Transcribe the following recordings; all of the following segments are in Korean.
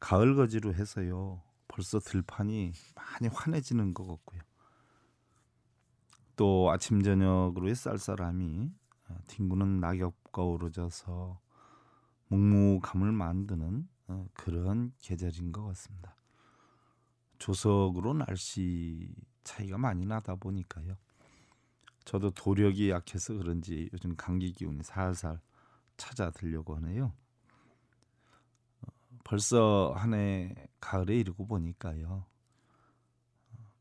가을 거지로 해서요. 벌써 들판이 많이 환해지는 것 같고요. 또 아침 저녁으로의 쌀쌀함이 어, 뒹구는 낙엽과 어우러져서 묵묵함을 만드는 어, 그런 계절인 것 같습니다. 조석으로 날씨 차이가 많이 나다 보니까요. 저도 도력이 약해서 그런지 요즘 감기 기운이 살살 찾아들려고 하네요. 벌써 한 해 가을에 이르고 보니까요.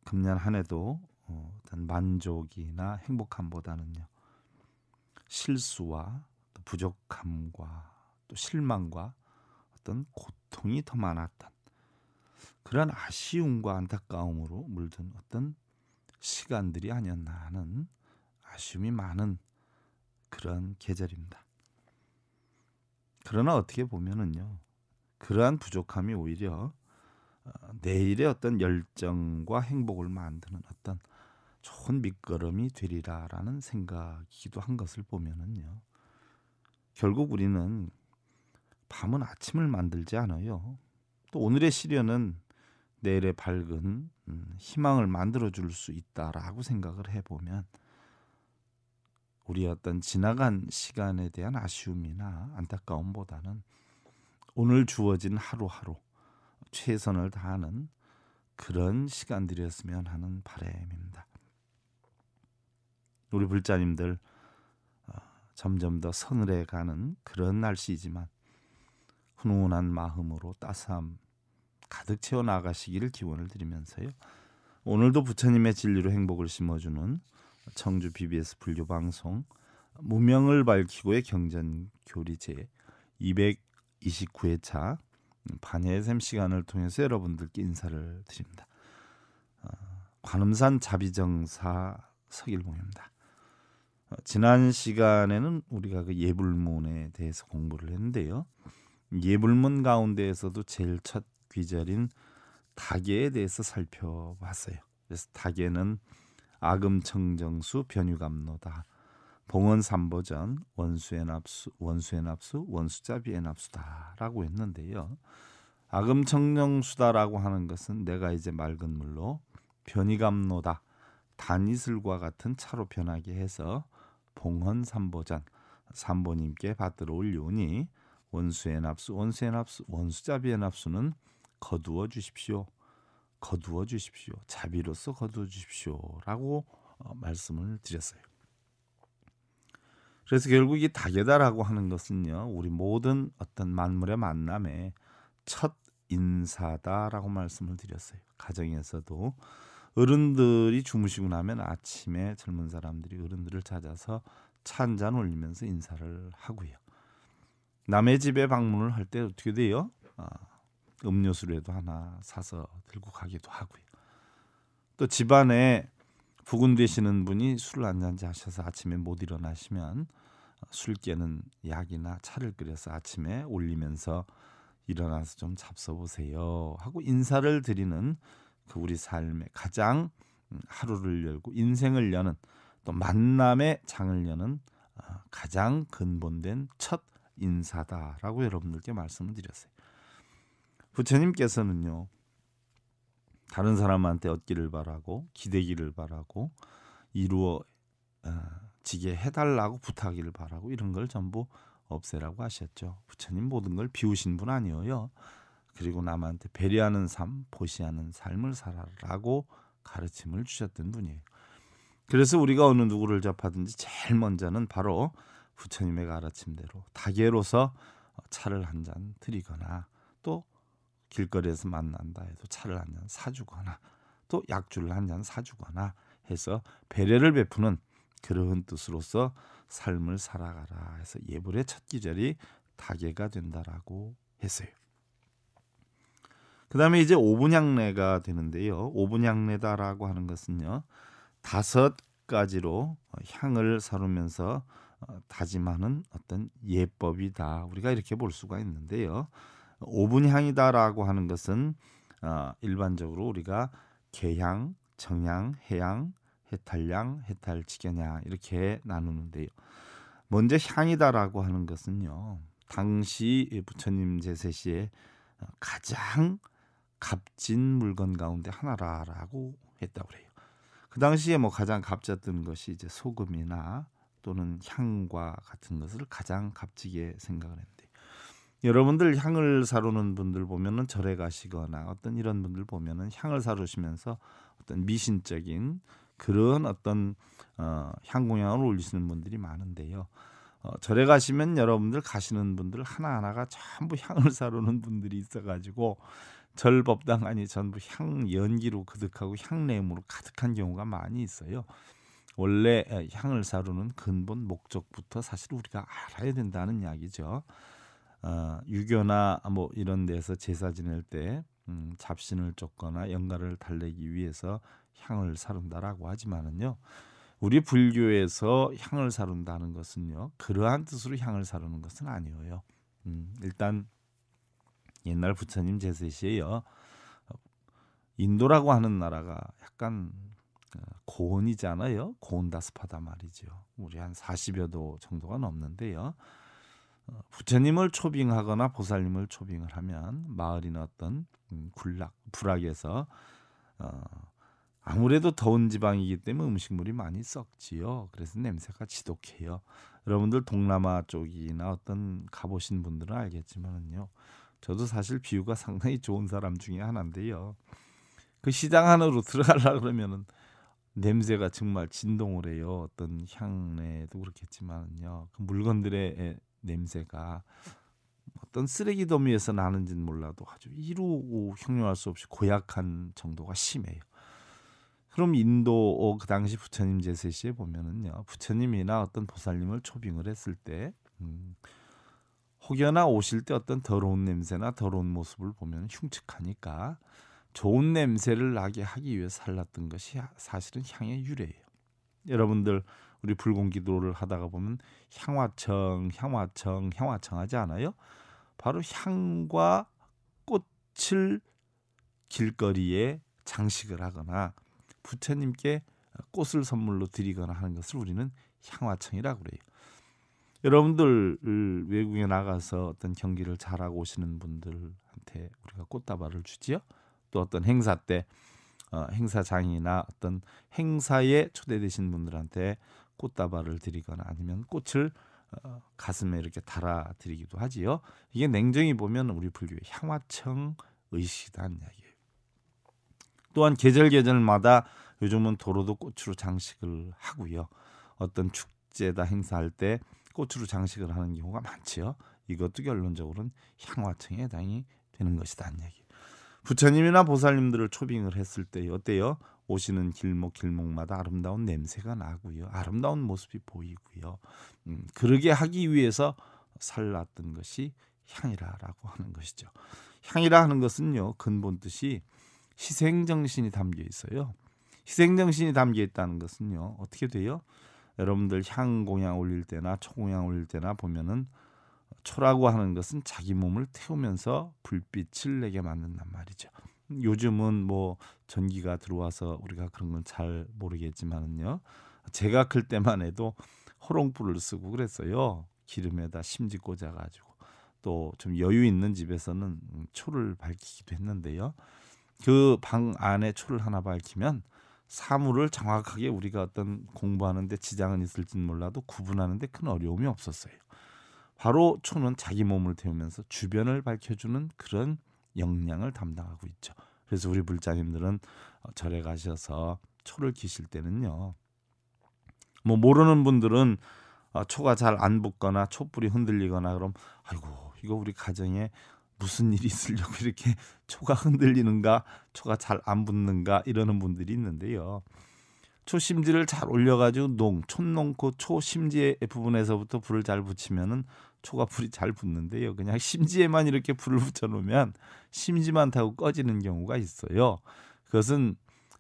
금년 한 해도 어떤 만족이나 행복함보다는요. 실수와 또 부족함과 또 실망과 어떤 고통이 더 많았던 그런 아쉬움과 안타까움으로 물든 어떤 시간들이 아니었나 하는 아쉬움이 많은 그런 계절입니다. 그러나 어떻게 보면은요. 그러한 부족함이 오히려 어, 내일의 어떤 열정과 행복을 만드는 어떤 좋은 밑거름이 되리라라는 생각이기도 한 것을 보면은요. 결국 우리는 밤은 아침을 만들지 않아요. 또 오늘의 시련은 내일의 밝은 음, 희망을 만들어 줄 수 있다라고 생각을 해보면 우리 어떤 지나간 시간에 대한 아쉬움이나 안타까움보다는 오늘 주어진 하루하루 최선을 다하는 그런 시간들이었으면 하는 바램입니다. 우리 불자님들 어, 점점 더 서늘해 가는 그런 날씨이지만 훈훈한 마음으로 따스함 가득 채워 나가시기를 기원을 드리면서요. 오늘도 부처님의 진리로 행복을 심어주는 청주 BBS 불교 방송 무명을 밝히고의 경전 교리제 29회차 음, 반예샘 시간을 통해서 여러분들께 인사를 드립니다. 어, 관음산 자비정사 서길봉입니다. 어, 지난 시간에는 우리가 그 예불문에 대해서 공부를 했는데요. 예불문 가운데에서도 제일 첫 귀절인 닭에 대해서 살펴봤어요. 그래서 닭에는 아금청정수 변유감노다 봉헌 삼보전 원수의 납수, 원수의 납수, 원수자비의 납수다라고 했는데요. 아금청령수다라고 하는 것은 내가 이제 맑은 물로 변이감로다 단이슬과 같은 차로 변하게 해서 봉헌 삼보전 삼보님께 받들어 올리오니 원수의 납수, 원수의 납수, 원수자비의 납수는 거두어 주십시오. 거두어 주십시오. 자비로서 거두어 주십시오라고 어, 말씀을 드렸어요. 그래서 결국 이 다게다라고 하는 것은요, 우리 모든 어떤 만물의 만남에첫 인사다라고 말씀을 드렸어요. 가정에서도 어른들이 주무시고 나면 아침에 젊은 사람들이 어른들을 찾아서 차잔 올리면서 인사를 하고요. 남의 집에 방문을 할 때 어떻게 돼요? 아, 음료수라도 하나 사서 들고 가기도 하고요. 또 집안에 부근 되시는 분이 술을 안잔지 하셔서 아침에 못 일어나시면 술 깨는 약이나 차를 끓여서 아침에 올리면서 일어나서 좀 잡숴보세요 하고 인사를 드리는 그 우리 삶의 가장 하루를 열고 인생을 여는 또 만남의 장을 여는 어, 가장 근본된 첫 인사다라고 여러분들께 말씀을 드렸어요. 부처님께서는요 다른 사람한테 얻기를 바라고 기대기를 바라고 이루어지게 어, 해달라고 부탁하기를 바라고 이런 걸 전부 없애라고 하셨죠. 부처님 모든 걸 비우신 분 아니어요. 그리고 남한테 배려하는 삶, 보시하는 삶을 살아라고 가르침을 주셨던 분이에요. 그래서 우리가 어느 누구를 접하든지 제일 먼저는 바로 부처님의 가르침대로 다계로서 차를 한 잔 드리거나 또 길거리에서 만난다 해도 차를 한 잔 사주거나 또 약주를 한 잔 사주거나 해서 배려를 베푸는 그런 뜻으로서 삶을 살아가라 해서 예불의 첫 기절이 타계가 된다라고 했어요. 그 다음에 이제 오분양례가 되는데요. 오분양례다라고 하는 것은요. 다섯 가지로 향을 사르면서 어, 다짐하는 어떤 예법이다. 우리가 이렇게 볼 수가 있는데요. 오분향이다라고 하는 것은 어, 일반적으로 우리가 개향, 정향, 해향, 해탈향, 해탈지견향 이렇게 나누는데요. 먼저 향이다라고 하는 것은요. 당시 부처님 제세 시에 가장 값진 물건 가운데 하나라라고 했다고 그래요. 그 당시에 뭐 가장 값졌던 것이 이제 소금이나 또는 향과 같은 것을 가장 값지게 생각을 했는데 여러분들 향을 사루는 분들 보면은 절에 가시거나 어떤 이런 분들 보면은 향을 사루시면서 어떤 미신적인 그런 어떤 어, 향공양을 올리시는 분들이 많은데요. 어, 절에 가시면 여러분들 가시는 분들 하나하나가 전부 향을 사루는 분들이 있어가지고 절 법당안이 전부 향 연기로 그득하고 향내음으로 가득한 경우가 많이 있어요. 원래 향을 사루는 근본 목적부터 사실 우리가 알아야 된다는 이야기죠. 어, 유교나 뭐 이런 데서 제사 지낼 때 음, 잡신을 쫓거나 영가를 달래기 위해서 향을 사룬다라고 하지만은요. 우리 불교에서 향을 사룬다는 것은요. 그러한 뜻으로 향을 사르는 것은 아니에요. 음, 일단 옛날 부처님 제세시에요. 어, 인도라고 하는 나라가 약간 어, 고온이잖아요. 고온다습하다 말이죠. 우리 한 40여 도 정도가 넘는데요. 어, 부처님을 초빙하거나 보살님을 초빙을 하면 마을이나 어떤 음, 군락 불락에서 어, 아무래도 더운 지방이기 때문에 음식물이 많이 썩지요. 그래서 냄새가 지독해요. 여러분들 동남아 쪽이나 어떤 가보신 분들은 알겠지만은요. 저도 사실 비유가 상당히 좋은 사람 중에 하나인데요. 그 시장 안으로 들어가려 그러면은 냄새가 정말 진동을 해요. 어떤 향내도 그렇겠지만요. 그 물건들의 냄새가 어떤 쓰레기 더미에서 나는지는 몰라도 아주 이루 고 형용할 수 없이 고약한 정도가 심해요. 그럼 인도 어, 그 당시 부처님 제세시에 보면은요 부처님이나 어떤 보살님을 초빙을 했을 때 음, 혹여나 오실 때 어떤 더러운 냄새나 더러운 모습을 보면 흉측하니까 좋은 냄새를 나게 하기 위해 살랐던 것이 사실은 향의 유래예요. 여러분들 우리 불공기도를 하다가 보면 향화청, 향화청, 향화청 하지 않아요? 바로 향과 꽃을 길거리에 장식을 하거나 부처님께 꽃을 선물로 드리거나 하는 것을 우리는 향화청이라고 그래요. 여러분들 외국에 나가서 어떤 경기를 잘하고 오시는 분들한테 우리가 꽃다발을 주지요. 또 어떤 행사 때 어, 행사장이나 어떤 행사에 초대되신 분들한테 꽃다발을 드리거나 아니면 꽃을 어, 가슴에 이렇게 달아드리기도 하지요. 이게 냉정히 보면 우리 불교의 향화청 의식이라는 이야기예요. 또한 계절 계절마다 요즘은 도로도 꽃으로 장식을 하고요. 어떤 축제다 행사할 때 꽃으로 장식을 하는 경우가 많지요. 이것도 결론적으로는 향화청에 해당이 되는 것이다 는 얘기. 예요 부처님이나 보살님들을 초빙을 했을 때 어때요? 오시는 길목 길목마다 아름다운 냄새가 나고요. 아름다운 모습이 보이고요. 음, 그러게 하기 위해서 살랐던 것이 향이라라고 하는 것이죠. 향이라 하는 것은요. 근본 뜻이 희생 정신이 담겨 있어요. 희생 정신이 담겨 있다는 것은요. 어떻게 돼요? 여러분들 향 공양 올릴 때나 초공양 올릴 때나 보면은 초라고 하는 것은 자기 몸을 태우면서 불빛을 내게 만든단 말이죠. 요즘은 뭐 전기가 들어와서 우리가 그런 건 잘 모르겠지만은요. 제가 클 때만 해도 호롱불을 쓰고 그랬어요. 기름에다 심지 꽂아 가지고 또 좀 여유 있는 집에서는 초를 밝히기도 했는데요. 그 방 안에 초를 하나 밝히면 사물을 정확하게 우리가 어떤 공부하는데 지장은 있을진 몰라도 구분하는데 큰 어려움이 없었어요. 바로 초는 자기 몸을 태우면서 주변을 밝혀주는 그런 역량을 담당하고 있죠. 그래서 우리 불자님들은 어, 절에 가셔서 초를 기실 때는요. 뭐 모르는 분들은 어, 초가 잘 안 붙거나 촛불이 흔들리거나 그럼 아이고 이거 우리 가정에 무슨 일이 있으려고 이렇게 초가 흔들리는가 초가 잘 안 붙는가 이러는 분들이 있는데요. 초심지를 잘 올려가지고 농, 촌농고 초심지의 부분에서부터 불을 잘 붙이면은 초가 불이 잘 붙는데요. 그냥 심지에만 이렇게 불을 붙여놓으면 심지만 타고 꺼지는 경우가 있어요. 그것은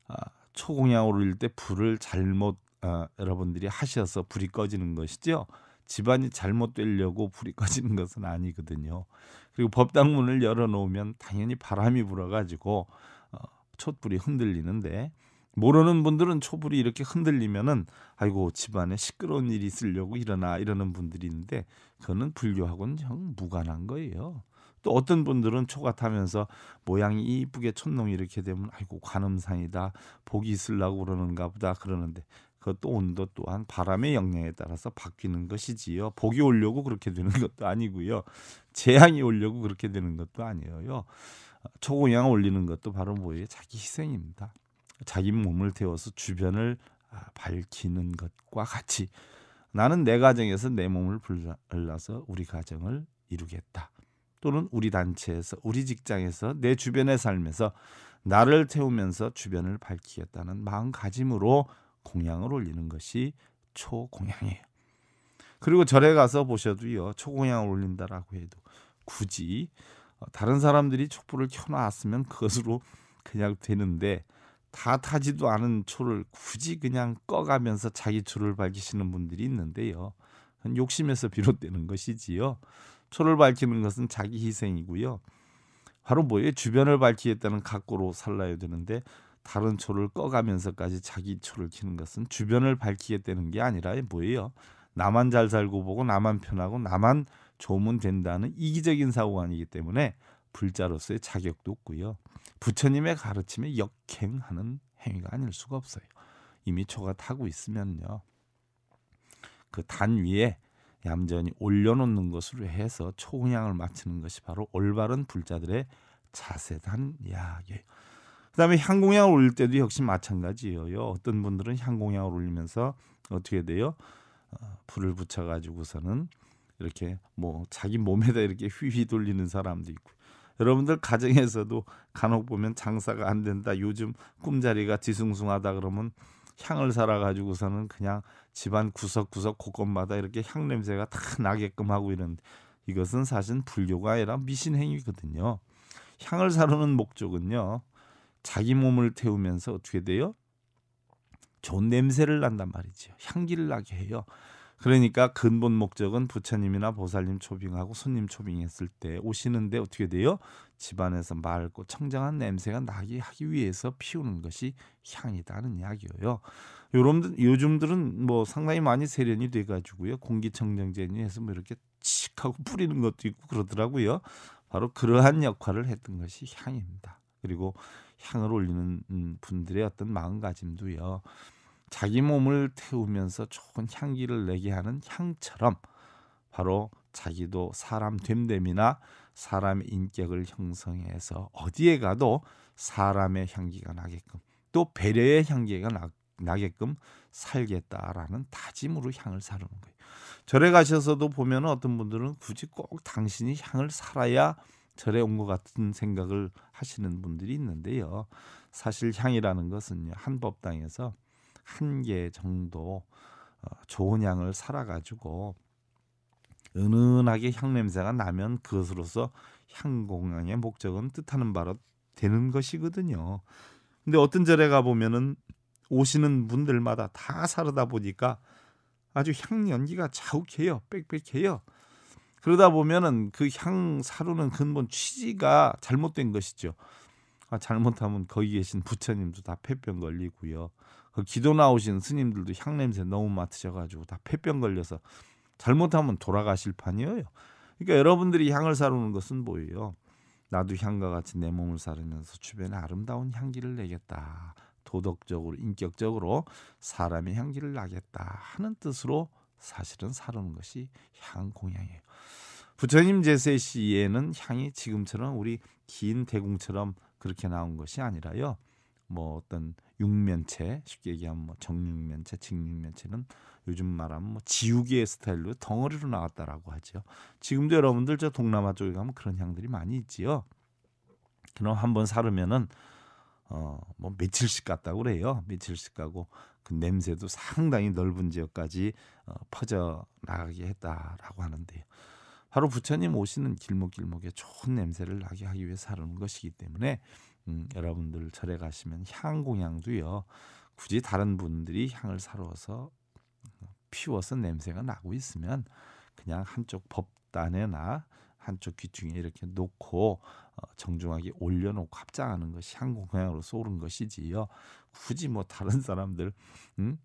아, 초공양으로 일때 불을 잘못 아, 여러분들이 하셔서 불이 꺼지는 것이죠. 집안이 잘못되려고 불이 꺼지는 것은 아니거든요. 그리고 법당문을 열어놓으면 당연히 바람이 불어가지고 어, 촛불이 흔들리는데 모르는 분들은 초불이 이렇게 흔들리면은 아이고 집안에 시끄러운 일이 있으려고 일어나 이러는 분들이 있는데 그거는 불교하고는 형 무관한 거예요. 또 어떤 분들은 초가 타면서 모양이 이쁘게 촛농 이렇게 되면 아이고 관음상이다 복이 있으려고 그러는가 보다 그러는데 그것도 온도 또한 바람의 영향에 따라서 바뀌는 것이지요. 복이 오려고 그렇게 되는 것도 아니고요. 재앙이 오려고 그렇게 되는 것도 아니에요. 초고양 올리는 것도 바로 뭐예요? 자기 희생입니다. 자기 몸을 태워서 주변을 아, 밝히는 것과 같이 나는 내 가정에서 내 몸을 불러서 우리 가정을 이루겠다. 또는 우리 단체에서 우리 직장에서 내주변에살면서 나를 태우면서 주변을 밝히겠다는 마음가짐으로 공양을 올리는 것이 초공양이에요. 그리고 절에 가서 보셔도요. 초공양을 올린다라고 해도 굳이 어, 다른 사람들이 촛불을 켜놨으면 그것으로 그냥 되는데 다 타지도 않은 초를 굳이 그냥 꺼가면서 자기 초를 밝히시는 분들이 있는데요. 욕심에서 비롯되는 것이지요. 초를 밝히는 것은 자기 희생이고요. 바로 뭐예요? 주변을 밝히겠다는 각오로 살라야 되는데 다른 초를 꺼가면서까지 자기 초를 키는 것은 주변을 밝히겠다는 게 아니라 뭐예요? 나만 잘 살고 보고 나만 편하고 나만 좋으면 된다는 이기적인 사고관이기 때문에 불자로서의 자격도 없고요. 부처님의 가르침에 역행하는 행위가 아닐 수가 없어요. 이미 초가 타고 있으면요. 그 단 위에 얌전히 올려놓는 것으로 해서 초공양을 맞추는 것이 바로 올바른 불자들의 자세단 이야기예요. 그다음에 향공양을 올릴 때도 역시 마찬가지예요. 어떤 분들은 향공양을 올리면서 어떻게 돼요? 어, 불을 붙여가지고서는 이렇게 뭐 자기 몸에다 이렇게 휘휘 돌리는 사람도 있고 여러분들 가정에서도 간혹 보면 장사가 안 된다. 요즘 꿈자리가 뒤숭숭하다 그러면 향을 사아 가지고서는 그냥 집안 구석구석 곳곳마다 이렇게 향 냄새가 다 나게끔 하고 이런 이것은 사실 불교가 아니라 미신 행위거든요. 향을 사르는 목적은요. 자기 몸을 태우면서 어떻게 돼요? 좋은 냄새를 난단 말이죠. 향기를 나게 해요. 그러니까 근본 목적은 부처님이나 보살님 초빙하고 손님 초빙했을 때 오시는데 어떻게 돼요? 집안에서 맑고 청정한 냄새가 나게 하기 위해서 피우는 것이 향이다는 이야기예요. 요런 요즘들은 뭐 상당히 많이 세련이 돼 가지고요. 공기청정제니 해서 뭐 이렇게 칙하고 뿌리는 것도 있고 그러더라고요. 바로 그러한 역할을 했던 것이 향입니다. 그리고 향을 올리는 음, 분들의 어떤 마음가짐도요. 자기 몸을 태우면서 좋은 향기를 내게 하는 향처럼 바로 자기도 사람 됨됨이나 사람의 인격을 형성해서 어디에 가도 사람의 향기가 나게끔 또 배려의 향기가 나, 게끔 살겠다라는 다짐으로 향을 사르는 거예요. 절에 가셔서도 보면 어떤 분들은 굳이 꼭 당신이 향을 살아야 절에 온 것 같은 생각을 하시는 분들이 있는데요. 사실 향이라는 것은요 한 법당에서 한개 정도 어, 좋은 양을 살아 가지고 은은하게 향냄새가 나면 그것으로서 향공양의 목적은 뜻하는 바로 되는 것이거든요. 근데 어떤 절에 가 보면은 오시는 분들마다 다 사르다 보니까 아주 향 연기가 자욱해요. 빽빽해요. 그러다 보면은 그 향 사루는 근본 취지가 잘못된 것이죠. 아, 잘못하면 거기 계신 부처님도 다 폐병 걸리고요. 그 기도 나오신 스님들도 향냄새 너무 맡으셔가지고 다 폐병 걸려서 잘못하면 돌아가실 판이에요. 그러니까 여러분들이 향을 사르는 것은 뭐예요? 나도 향과 같이 내 몸을 사르면서 주변에 아름다운 향기를 내겠다. 도덕적으로 인격적으로 사람의 향기를 나겠다 하는 뜻으로 사실은 사르는 것이 향 공양이에요. 부처님 제세 시에는 향이 지금처럼 우리 긴 대궁처럼 그렇게 나온 것이 아니라요. 뭐 어떤 육면체 쉽게 얘기하면 뭐 정육면체, 직육면체는 요즘 말하면 뭐지우개 스타일로 덩어리로 나왔다라고 하죠. 지금도 여러분들 저 동남아 쪽에 가면 그런 향들이 많이 있지요. 그럼 한번 사르면은 어뭐 며칠씩 갔다고 그래요. 며칠씩 가고 그 냄새도 상당히 넓은 지역까지 어, 퍼져 나가게 했다라고 하는데요. 바로 부처님 오시는 길목길목에 좋은 냄새를 나게 하기 위해 사르는 것이기 때문에 음, 여러분들 절에 가시면 향공양도요 굳이 다른 분들이 향을 사러서 피워서 냄새가 나고 있으면 그냥 한쪽 법단에나 한쪽 귀퉁이에 이렇게 놓고 어, 정중하게 올려놓고 합장하는 것이 향공양으로 쏘는 것이지요. 굳이 뭐 다른 사람들 음?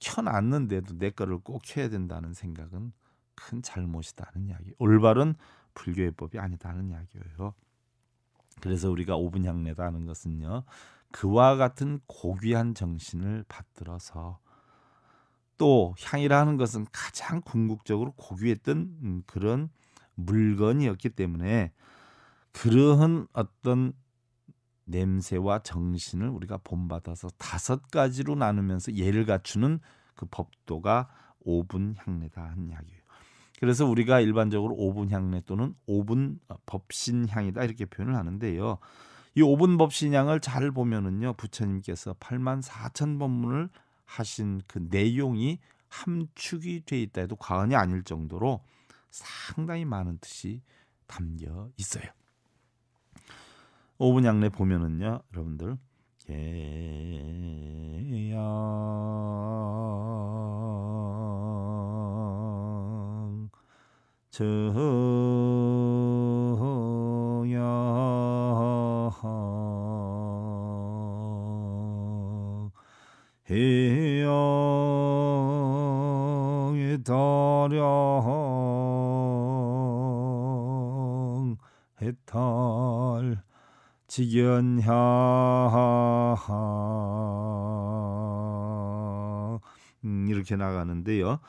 켜놨는데도 내 거를 꼭 켜야 된다는 생각은 큰 잘못이다는 이야기. 올바른 불교의 법이 아니다는 이야기예요. 그래서 우리가 오분 향내다 하는 것은요. 그와 같은 고귀한 정신을 받들어서 또 향이라는 것은 가장 궁극적으로 고귀했던 음, 그런 물건이었기 때문에 그러한 어떤 냄새와 정신을 우리가 본받아서 다섯 가지로 나누면서 예를 갖추는 그 법도가 오분 향내다 한 이야기예요. 그래서 우리가 일반적으로 오분 향내 또는 오분 어, 법신 향이다 이렇게 표현을 하는데요. 이 오분 법신 향을 잘 보면은요. 부처님께서 8만 4천 법문을 하신 그 내용이 함축이 돼 있다 해도 과언이 아닐 정도로 상당히 많은 뜻이 담겨 있어요. 오분 양례 보면은요, 여러분들 예야 서야 해양에 다량 해탈 직연하 음, 이렇게 나가는데요.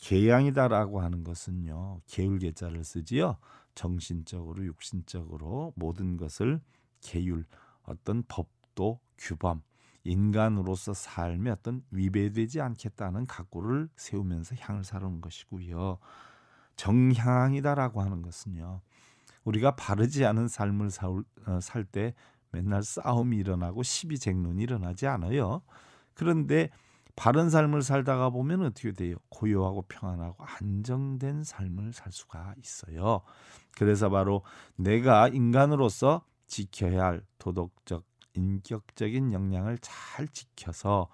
개양이다라고 하는 것은요. 계율계자를 쓰지요. 정신적으로 육신적으로 모든 것을 계율 어떤 법도 규범 인간으로서 삶에 어떤 위배되지 않겠다는 각오를 세우면서 향을 사는 것이고요. 정향이다라고 하는 것은요. 우리가 바르지 않은 삶을 어, 살때 맨날 싸움이 일어나고 시비 쟁론이 일어나지 않아요. 그런데 바른 삶을 살다가 보면 어떻게 돼요? 고요하고 평안하고 안정된 삶을 살 수가 있어요. 그래서 바로 내가 인간으로서 지켜야 할 도덕적, 인격적인 역량을 잘 지켜서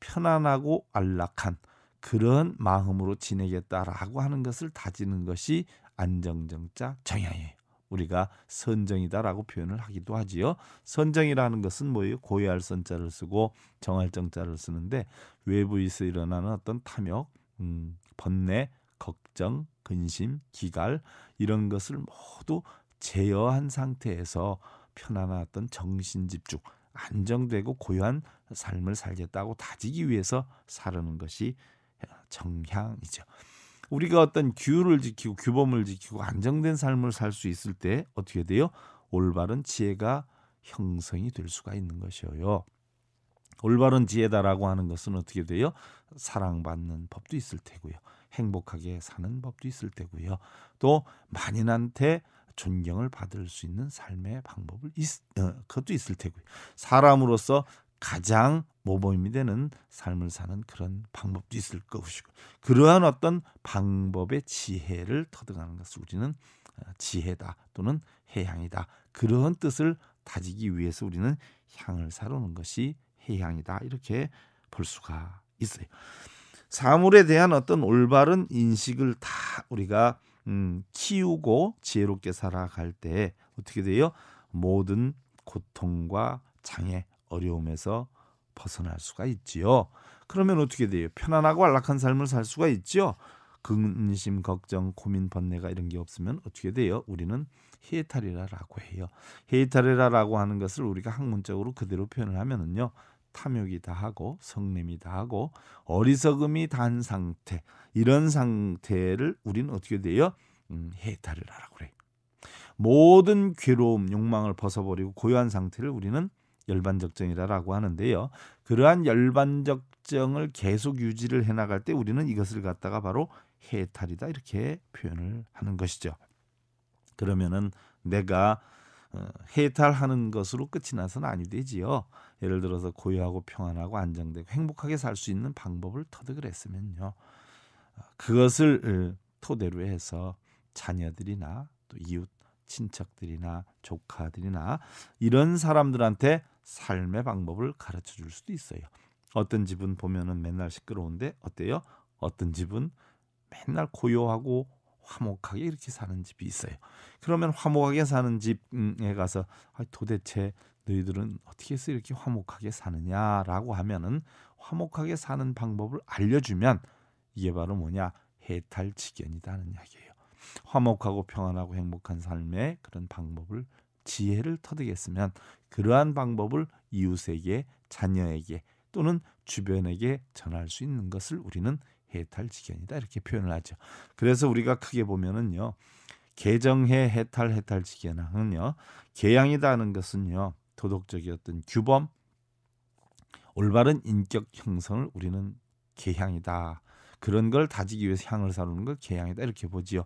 편안하고 안락한 그런 마음으로 지내겠다라고 하는 것을 다지는 것이 안정정자 정향이에요. 우리가 선정이다라고 표현을 하기도 하지요. 선정이라는 것은 뭐예요? 고해할 선자를 쓰고 정할 정자를 쓰는데 외부에서 일어나는 어떤 탐욕, 음, 번뇌, 걱정, 근심, 기갈 이런 것을 모두 제어한 상태에서 편안한 어떤 정신 집중, 안정되고 고요한 삶을 살겠다고 다지기 위해서 사르는 것이 정향이죠. 우리가 어떤 규율을 지키고 규범을 지키고 안정된 삶을 살 수 있을 때 어떻게 돼요? 올바른 지혜가 형성이 될 수가 있는 것이에요. 올바른 지혜다라고 하는 것은 어떻게 돼요? 사랑받는 법도 있을 테고요. 행복하게 사는 법도 있을 테고요. 또 만인한테 존경을 받을 수 있는 삶의 방법을 있, 어, 그것도 있을 테고요. 사람으로서 가장 모범이 되는 삶을 사는 그런 방법도 있을 것이고 그러한 어떤 방법의 지혜를 터득하는 것을 우리는 어, 지혜다 또는 해양이다 그러한 뜻을 다지기 위해서 우리는 향을 사르는 것이 해양이다 이렇게 볼 수가 있어요. 사물에 대한 어떤 올바른 인식을 다 우리가 음, 키우고 지혜롭게 살아갈 때 어떻게 돼요? 모든 고통과 장애 어려움에서 벗어날 수가 있지요. 그러면 어떻게 돼요? 편안하고 안락한 삶을 살 수가 있지요. 근심, 걱정, 고민, 번뇌가 이런 게 없으면 어떻게 돼요? 우리는 헤탈이라라고 해요. 헤탈이라라고 하는 것을 우리가 학문적으로 그대로 표현을 하면은요. 탐욕이 다 하고 성냄이 다 하고 어리석음이 단 상태 이런 상태를 우리는 어떻게 돼요? 음, 해탈리라라고 그래요. 모든 괴로움, 욕망을 벗어버리고 고요한 상태를 우리는 열반적정이라고 하는데요. 그러한 열반적정을 계속 유지를 해나갈 때 우리는 이것을 갖다가 바로 해탈이다 이렇게 표현을 하는 것이죠. 그러면은 내가 어, 해탈하는 것으로 끝이 나서는 아니 되지요. 예를 들어서 고요하고 평안하고 안정되고 행복하게 살 수 있는 방법을 터득을 했으면요. 그것을 어, 토대로 해서 자녀들이나 또 이웃 친척들이나 조카들이나 이런 사람들한테 삶의 방법을 가르쳐 줄 수도 있어요. 어떤 집은 보면은 맨날 시끄러운데 어때요? 어떤 집은 맨날 고요하고 화목하게 이렇게 사는 집이 있어요. 그러면 화목하게 사는 집에 가서 도대체 너희들은 어떻게 해서 이렇게 화목하게 사느냐라고 하면은 화목하게 사는 방법을 알려주면 이게 바로 뭐냐 해탈지견이다는 이야기예요. 화목하고 평안하고 행복한 삶의 그런 방법을 지혜를 터득했으면 그러한 방법을 이웃에게 자녀에게 또는 주변에게 전할 수 있는 것을 우리는 해탈지견이다 이렇게 표현을 하죠. 그래서 우리가 크게 보면은요. 개정해 해탈 해탈지견은요. 개양이다 하는 것은요. 도덕적이었던 규범 올바른 인격 형성을 우리는 개향이다 그런 걸 다지기 위해서 향을 사르는 걸개향이다 이렇게 보지요.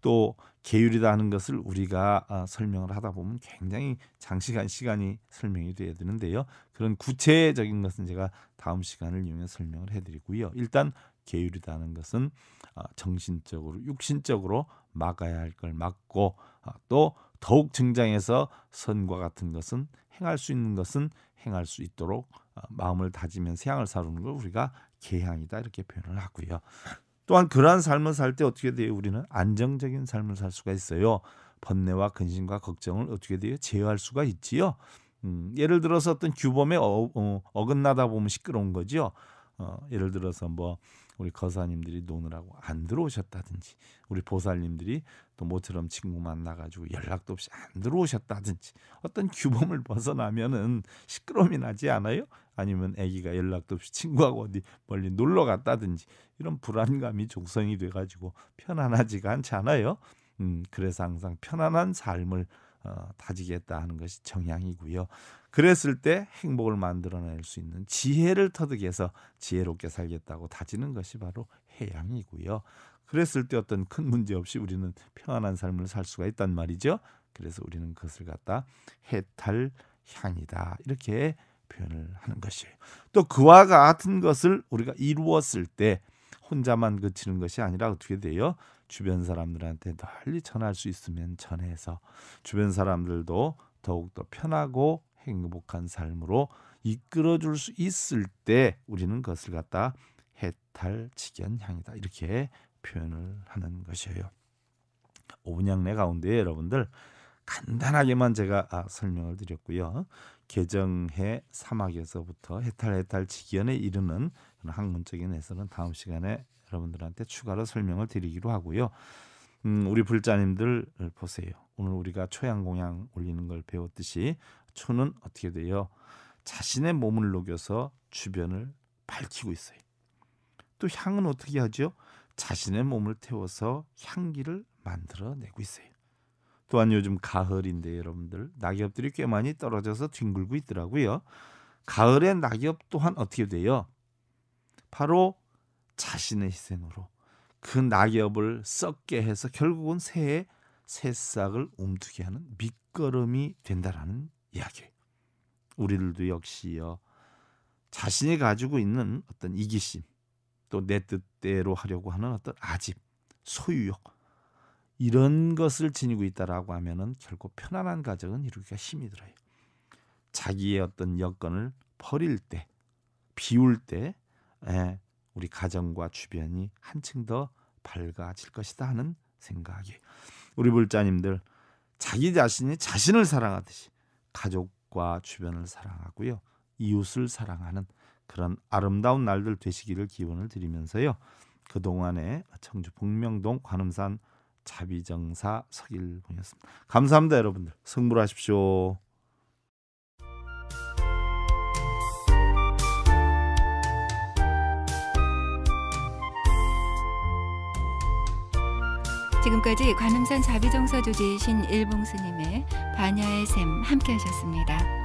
또 계율이다 하는 것을 우리가 어, 설명을 하다 보면 굉장히 장시간 시간이 설명이 돼야 되는데요. 그런 구체적인 것은 제가 다음 시간을 이용해 설명을 해드리고요. 일단 계율이다 하는 것은 어, 정신적으로 육신적으로 막아야 할 걸 막고 어, 또 더욱 증장해서 선과 같은 것은 행할 수 있는 것은 행할 수 있도록 마음을 다지면서 향을 사루는 걸 우리가 개향이다 이렇게 표현을 하고요. 또한 그러한 삶을 살 때 어떻게 돼요? 우리는 안정적인 삶을 살 수가 있어요. 번뇌와 근심과 걱정을 어떻게 돼요? 제어할 수가 있지요. 음, 예를 들어서 어떤 규범에 어, 어, 어긋나다 보면 시끄러운 거지요. 어, 예를 들어서 뭐 우리 거사님들이 노느라고 안 들어오셨다든지 우리 보살님들이 또 모처럼 친구 만나가지고 연락도 없이 안 들어오셨다든지 어떤 규범을 벗어나면은 시끄러움이 나지 않아요? 아니면 아기가 연락도 없이 친구하고 어디 멀리 놀러 갔다든지 이런 불안감이 종성이 돼가지고 편안하지가 않잖아요. 음, 그래서 항상 편안한 삶을 어, 다지겠다 하는 것이 정향이고요. 그랬을 때 행복을 만들어낼 수 있는 지혜를 터득해서 지혜롭게 살겠다고 다지는 것이 바로 해양이고요. 그랬을 때 어떤 큰 문제 없이 우리는 평안한 삶을 살 수가 있단 말이죠. 그래서 우리는 그것을 갖다 해탈향이다 이렇게 표현을 하는 것이에요. 또 그와 같은 것을 우리가 이루었을 때 혼자만 그치는 것이 아니라 어떻게 돼요? 주변 사람들한테 널리 전할 수 있으면 전해서 주변 사람들도 더욱더 편하고 행복한 삶으로 이끌어 줄 수 있을 때 우리는 그것을 갖다 해탈직연향이다 이렇게 표현을 하는 것이에요. 오분양내 가운데 여러분들 간단하게만 제가 아, 설명을 드렸고요. 개정해 사막에서부터 해탈 해탈 직연에 이르는 그런 학문적인 에설는 다음 시간에 여러분들한테 추가로 설명을 드리기로 하고요. 음, 우리 불자님들 보세요. 오늘 우리가 초양공양 올리는 걸 배웠듯이 초는 어떻게 돼요? 자신의 몸을 녹여서 주변을 밝히고 있어요. 또 향은 어떻게 하죠? 자신의 몸을 태워서 향기를 만들어내고 있어요. 또한 요즘 가을인데 여러분들 낙엽들이 꽤 많이 떨어져서 뒹굴고 있더라고요. 가을에 낙엽 또한 어떻게 돼요? 바로 자신의 희생으로 그 낙엽을 썩게 해서 결국은 새의 새싹을 움트게 하는 밑거름이 된다라는 이야기. 우리들도 역시요. 자신이 가지고 있는 어떤 이기심, 또 내 뜻대로 하려고 하는 어떤 아집, 소유욕 이런 것을 지니고 있다라고 하면은 결코 편안한 가정은 이루기가 힘이 들어요. 자기의 어떤 여건을 버릴 때, 비울 때, 에, 예, 우리 가정과 주변이 한층 더 밝아질 것이다 하는 생각이. 우리 불자님들 자기 자신이 자신을 사랑하듯이 가족과 주변을 사랑하고요, 이웃을 사랑하는 그런 아름다운 날들 되시기를 기원을 드리면서요. 그동안에 청주 북명동 관음산 자비정사 서길분이었습니다. 감사합니다, 여러분들. 승부하십시오. 지금까지 관음산 자비정서 조지이신 일봉스님의 반야의 샘 함께 하셨습니다.